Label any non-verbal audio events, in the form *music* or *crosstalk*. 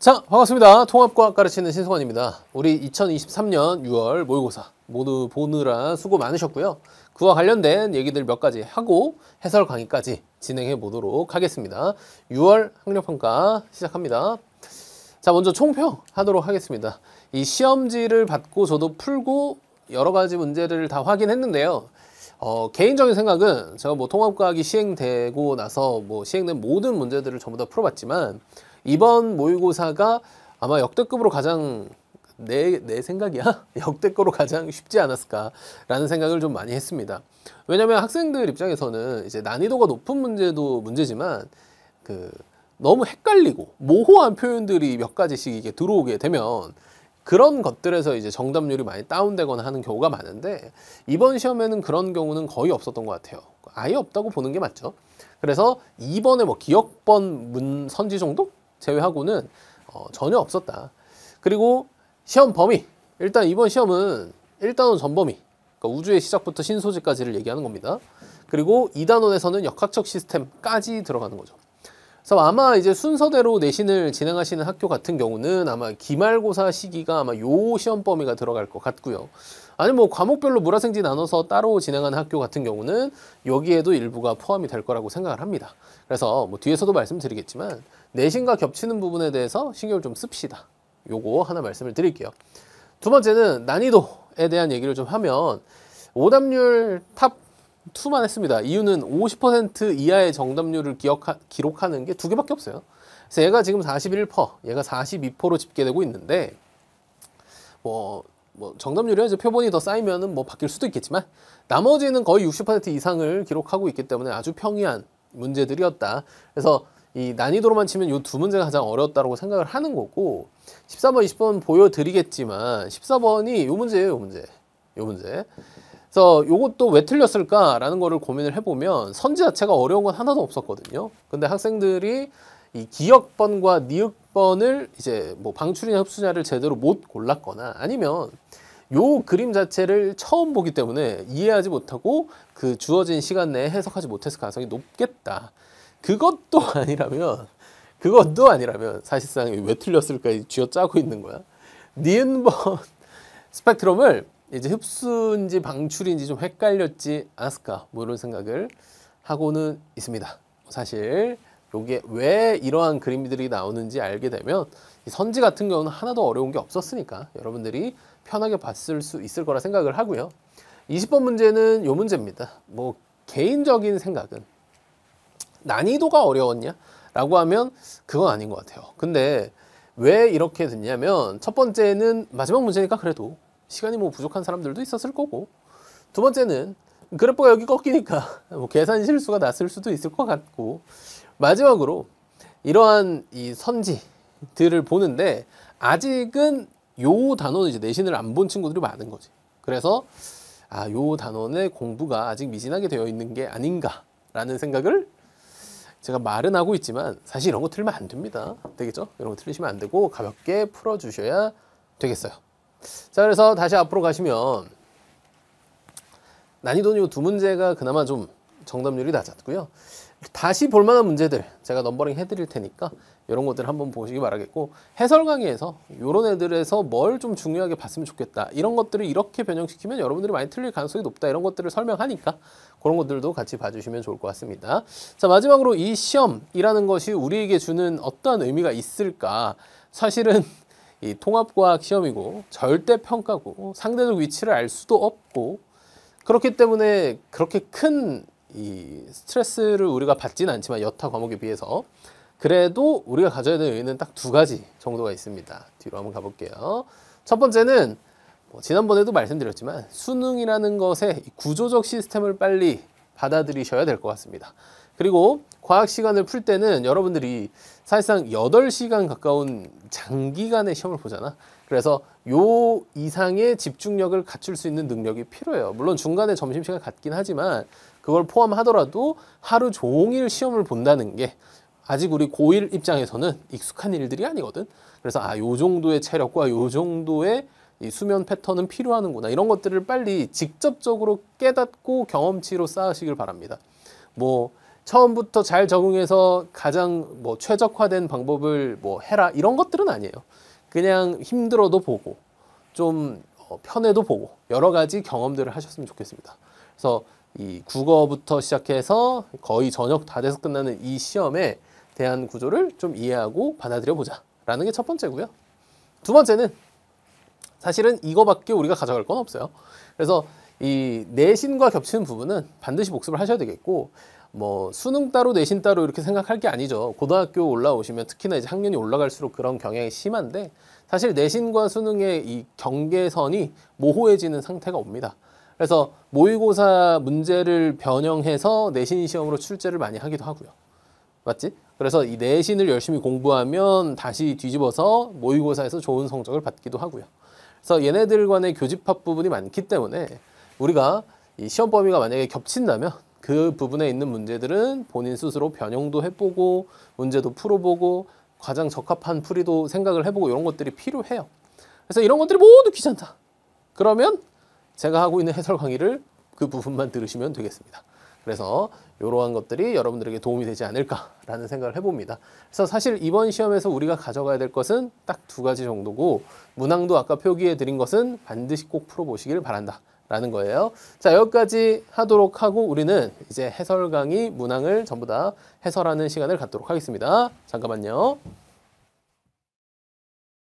자 반갑습니다 통합과학 가르치는 신승환입니다 우리 2023년 6월 모의고사 모두 보느라 수고 많으셨고요 그와 관련된 얘기들 몇 가지 하고 해설 강의까지 진행해 보도록 하겠습니다 6월 학력평가 시작합니다 자 먼저 총평 하도록 하겠습니다 이 시험지를 받고 저도 풀고 여러 가지 문제를 다 확인했는데요 어, 개인적인 생각은 제가 뭐 통합과학이 시행되고 나서 뭐 시행된 모든 문제들을 전부 다 풀어봤지만 이번 모의고사가 아마 역대급으로 가장 내, 내 생각이야? *laughs* 역대급으로 가장 쉽지 않았을까라는 생각을 좀 많이 했습니다. 왜냐면 학생들 입장에서는 이제 난이도가 높은 문제도 문제지만 그 너무 헷갈리고 모호한 표현들이 몇 가지씩 이게 들어오게 되면 그런 것들에서 이제 정답률이 많이 다운되거나 하는 경우가 많은데 이번 시험에는 그런 경우는 거의 없었던 것 같아요. 아예 없다고 보는 게 맞죠. 그래서 이번에뭐 기억번 문 선지 정도? 제외하고는 어, 전혀 없었다. 그리고 시험 범위. 일단 이번 시험은 1단원 전범위. 그러니까 우주의 시작부터 신소재까지를 얘기하는 겁니다. 그리고 2단원에서는 역학적 시스템까지 들어가는 거죠. 그래서 아마 이제 순서대로 내신을 진행하시는 학교 같은 경우는 아마 기말고사 시기가 아마 요 시험 범위가 들어갈 것 같고요. 아니 뭐 과목별로 물화생지 나눠서 따로 진행하는 학교 같은 경우는 여기에도 일부가 포함이 될 거라고 생각을 합니다. 그래서 뭐 뒤에서도 말씀드리겠지만 내신과 겹치는 부분에 대해서 신경을 좀 씁시다. 요거 하나 말씀을 드릴게요. 두 번째는 난이도에 대한 얘기를 좀 하면 오답률 탑 투만 했습니다. 이유는 50% 이하의 정답률을 기억하, 기록하는 게 두 개밖에 없어요. 그래서 얘가 지금 41%, 얘가 42%로 집계되고 있는데 뭐, 뭐 정답률이 이제 표본이 더쌓이면뭐 바뀔 수도 있겠지만 나머지는 거의 60% 이상을 기록하고 있기 때문에 아주 평이한 문제들이었다. 그래서 이 난이도로만 치면 이 두 문제가 가장 어려웠다고 생각을 하는 거고 14번, 20번 보여드리겠지만 14번이 이 문제예요, 이 문제. 이 문제. 그래서 이것도왜 틀렸을까라는 거를 고민을 해보면 선지 자체가 어려운 건 하나도 없었거든요. 근데 학생들이 이 기역번과 니은번을 이제 뭐 방출이나 흡수자를 제대로 못 골랐거나 아니면 요 그림 자체를 처음 보기 때문에 이해하지 못하고 그 주어진 시간 내에 해석하지 못했을 가능성이 높겠다. 그것도 *laughs* 아니라면 그것도 아니라면 사실상 왜 틀렸을까 쥐어짜고 있는 거야. 니은번 스펙트럼을 이제 흡수인지 방출인지 좀 헷갈렸지 않았을까 뭐 이런 생각을 하고는 있습니다. 사실 이게왜 이러한 그림들이 나오는지 알게 되면 선지 같은 경우는 하나도 어려운 게 없었으니까 여러분들이 편하게 봤을 수 있을 거라 생각을 하고요. 20번 문제는 요 문제입니다. 뭐 개인적인 생각은 난이도가 어려웠냐? 라고 하면 그건 아닌 것 같아요. 근데 왜 이렇게 됐냐면 첫 번째는 마지막 문제니까 그래도 시간이 뭐 부족한 사람들도 있었을 거고 두 번째는 그래프가 여기 꺾이니까 *laughs* 뭐 계산 실수가 났을 수도 있을 것 같고 마지막으로 이러한 이 선지들을 보는데 아직은 요단원는 이제 내신을 안 본 친구들이 많은 거지 그래서 아 요 단원의 공부가 아직 미진하게 되어 있는 게 아닌가라는 생각을 제가 말은 하고 있지만 사실 이런 거 틀면 안 됩니다 되겠죠 이런 거 틀리시면 안 되고 가볍게 풀어 주셔야 되겠어요 자, 그래서 다시 앞으로 가시면 난이도는 이 두 문제가 그나마 좀 정답률이 낮았고요. 다시 볼만한 문제들 제가 넘버링 해드릴 테니까 이런 것들 한번 보시기 바라겠고 해설 강의에서 이런 애들에서 뭘 좀 중요하게 봤으면 좋겠다 이런 것들을 이렇게 변형시키면 여러분들이 많이 틀릴 가능성이 높다 이런 것들을 설명하니까 그런 것들도 같이 봐주시면 좋을 것 같습니다 자 마지막으로 이 시험이라는 것이 우리에게 주는 어떠한 의미가 있을까 사실은 이 통합과학 시험이고 절대 평가고 상대적 위치를 알 수도 없고 그렇기 때문에 그렇게 큰이 스트레스를 우리가 받지는 않지만 여타 과목에 비해서 그래도 우리가 가져야 되는 의미는 딱 두 가지 정도가 있습니다. 뒤로 한번 가볼게요. 첫 번째는 뭐 지난번에도 말씀드렸지만 수능이라는 것의 구조적 시스템을 빨리 받아들이셔야 될 것 같습니다. 그리고 과학 시간을 풀 때는 여러분들이 사실상 8 시간 가까운 장기간의 시험을 보잖아. 그래서 요 이상의 집중력을 갖출 수 있는 능력이 필요해요. 물론 중간에 점심시간 같긴 하지만 그걸 포함하더라도 하루 종일 시험을 본다는 게 아직 우리 고1 입장에서는 익숙한 일들이 아니거든. 그래서 아, 요 정도의 체력과 요 정도의 이 수면 패턴은 필요하는구나. 이런 것들을 빨리 직접적으로 깨닫고 경험치로 쌓으시길 바랍니다. 뭐 처음부터 잘 적응해서 가장 뭐 최적화된 방법을 뭐 해라 이런 것들은 아니에요. 그냥 힘들어도 보고 좀 어, 편해도 보고 여러 가지 경험들을 하셨으면 좋겠습니다. 그래서 이 국어부터 시작해서 거의 저녁 다 돼서 끝나는 이 시험에 대한 구조를 좀 이해하고 받아들여 보자 라는 게 첫 번째고요. 두 번째는 사실은 이거밖에 우리가 가져갈 건 없어요. 그래서 이 내신과 겹치는 부분은 반드시 복습을 하셔야 되겠고 뭐 수능 따로 내신 따로 이렇게 생각할 게 아니죠. 고등학교 올라오시면 특히나 이제 학년이 올라갈수록 그런 경향이 심한데 사실 내신과 수능의 이 경계선이 모호해지는 상태가 옵니다. 그래서 모의고사 문제를 변형해서 내신 시험으로 출제를 많이 하기도 하고요. 맞지? 그래서 이 내신을 열심히 공부하면 다시 뒤집어서 모의고사에서 좋은 성적을 받기도 하고요. 그래서 얘네들 간의 교집합 부분이 많기 때문에 우리가 이 시험 범위가 만약에 겹친다면 그 부분에 있는 문제들은 본인 스스로 변형도 해보고 문제도 풀어보고 가장 적합한 풀이도 생각을 해보고 이런 것들이 필요해요. 그래서 이런 것들이 모두 귀찮다. 그러면 제가 하고 있는 해설 강의를 그 부분만 들으시면 되겠습니다. 그래서 이러한 것들이 여러분들에게 도움이 되지 않을까라는 생각을 해봅니다. 그래서 사실 이번 시험에서 우리가 가져가야 될 것은 딱 두 가지 정도고 문항도 아까 표기해 드린 것은 반드시 꼭 풀어보시길 바란다. 라는 거예요. 자, 여기까지 하도록 하고 우리는 이제 해설 강의 문항을 전부 다 해설하는 시간을 갖도록 하겠습니다. 잠깐만요.